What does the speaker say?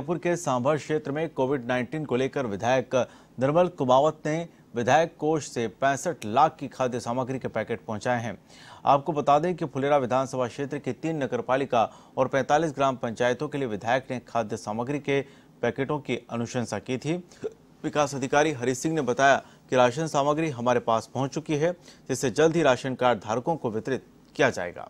जयपुर के सांभर क्षेत्र में कोविड 19 को लेकर विधायक निर्मल कुमावत ने विधायक कोष से पैंसठ लाख की खाद्य सामग्री के पैकेट पहुंचाए हैं आपको बता दें कि फुलेरा विधानसभा क्षेत्र की तीन नगर पालिका और 45 ग्राम पंचायतों के लिए विधायक ने खाद्य सामग्री के पैकेटों की अनुशंसा की थी विकास अधिकारी हरि सिंह ने बताया कि राशन सामग्री हमारे पास पहुँच चुकी है जिससे जल्द ही राशन कार्ड धारकों को वितरित किया जाएगा